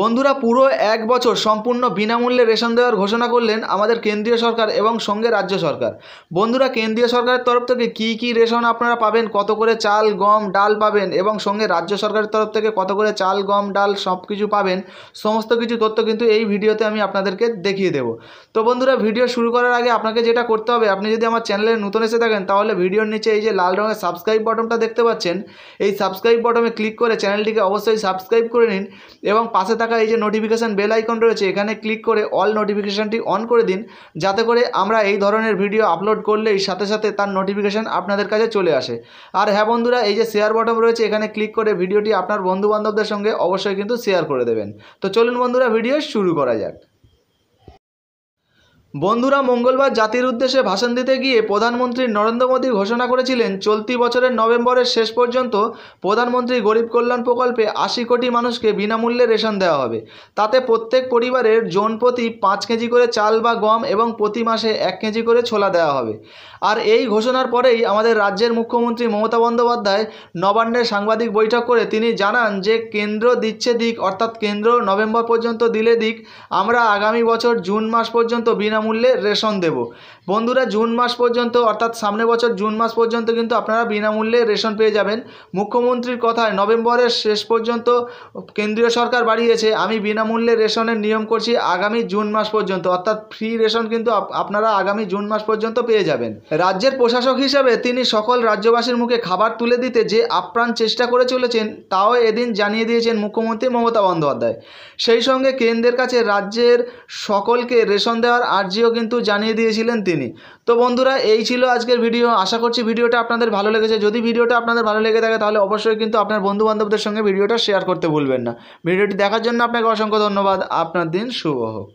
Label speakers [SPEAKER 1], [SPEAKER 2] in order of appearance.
[SPEAKER 1] বন্ধুরা পুরো এক বছর সম্পূর্ণ বিনামূল্যে রেশন দেওয়ার ঘোষণা করলেন আমাদের কেন্দ্রীয় সরকার এবং সঙ্গে রাজ্য সরকার বন্ধুরা কেন্দ্রীয় সরকারের তরফ থেকে কি কি রেশন আপনারা পাবেন কত করে চাল গম ডাল পাবেন এবং সঙ্গে রাজ্য সরকারের তরফ থেকে কত করে চাল গম ডাল সব কিছু পাবেন সমস্ত কিছু তথ্য কিন্তু এই ভিডিওতে আমি আপনাদেরকে দেখিয়ে দেব তো বন্ধুরা ভিডিও শুরু করার আগে আপনাকে যেটা করতে হবে আপনি যদি আমার চ্যানেলে নতুন এসে থাকেন তাহলে ভিডিওর নিচে এই যে লাল রঙের সাবস্ক্রাইব বটনটা দেখতে পাচ্ছেন এই সাবস্ক্রাইব বটনে ক্লিক করে চ্যানেলটিকে অবশ্যই সাবস্ক্রাইব করে নিন এবং পাশে পাশে থাকা এই যে নোটিফিকেশান বেল আইকন রয়েছে এখানে ক্লিক করে অল নোটিফিকেশানটি অন করে দিন যাতে করে আমরা এই ধরনের ভিডিও আপলোড করলেই সাথে সাথে তার নোটিফিকেশান আপনাদের কাছে চলে আসে আর হ্যাঁ বন্ধুরা এই যে শেয়ার বটম রয়েছে এখানে ক্লিক করে ভিডিওটি আপনার বন্ধুবান্ধবদের সঙ্গে অবশ্যই কিন্তু শেয়ার করে দেবেন তো চলুন বন্ধুরা ভিডিও শুরু করা যাক বন্ধুরা মঙ্গলবার জাতির উদ্দেশ্যে ভাষণ দিতে গিয়ে প্রধানমন্ত্রী নরেন্দ্র মোদী ঘোষণা করেছিলেন চলতি বছরের নভেম্বরের শেষ পর্যন্ত প্রধানমন্ত্রী গরিব কল্যাণ প্রকল্পে আশি কোটি মানুষকে বিনামূল্যে রেশন দেওয়া হবে তাতে প্রত্যেক পরিবারের জোন প্রতি পাঁচ কেজি করে চাল বা গম এবং প্রতি মাসে এক কেজি করে ছোলা দেওয়া হবে আর এই ঘোষণার পরেই আমাদের রাজ্যের মুখ্যমন্ত্রী মমতা বন্দ্যোপাধ্যায় নবান্নের সাংবাদিক বৈঠক করে তিনি জানান যে কেন্দ্র দিচ্ছে দিক অর্থাৎ কেন্দ্র নভেম্বর পর্যন্ত দিলে দিক আমরা আগামী বছর জুন মাস পর্যন্ত বিনা বিনামূল্যে রেশন দেব বন্ধুরা জুন মাস পর্যন্ত অর্থাৎ সামনে বছর জুন মাস পর্যন্ত কিন্তু আপনারা বিনামূল্যে রেশন পেয়ে যাবেন মুখ্যমন্ত্রীর কথায় নভেম্বরের শেষ পর্যন্ত কেন্দ্রীয় সরকার বাড়িয়েছে আমি বিনামূল্যে রেশনের নিয়ম করছি আগামী জুন মাস পর্যন্ত অর্থাৎ ফ্রি রেশন কিন্তু আপনারা আগামী জুন মাস পর্যন্ত পেয়ে যাবেন রাজ্যের প্রশাসক হিসাবে তিনি সকল রাজ্যবাসীর মুখে খাবার তুলে দিতে যে আপ্রাণ চেষ্টা করে চলেছেন তাও এদিন জানিয়ে দিয়েছেন মুখ্যমন্ত্রী মমতা বন্দ্যোপাধ্যায় সেই সঙ্গে কেন্দ্রের কাছে রাজ্যের সকলকে রেশন দেওয়ার আর্জি আর্জিও কিন্তু জানিয়ে দিয়েছিলেন তিনি তো বন্ধুরা এই ছিল আজকের ভিডিও আশা করছি ভিডিওটা আপনাদের ভালো লেগেছে যদি ভিডিওটা আপনাদের ভালো লেগে থাকে তাহলে অবশ্যই কিন্তু আপনার বন্ধু বান্ধবদের সঙ্গে ভিডিওটা শেয়ার করতে ভুলবেন না ভিডিওটি দেখার জন্য আপনাকে অসংখ্য ধন্যবাদ আপনার দিন শুভ হোক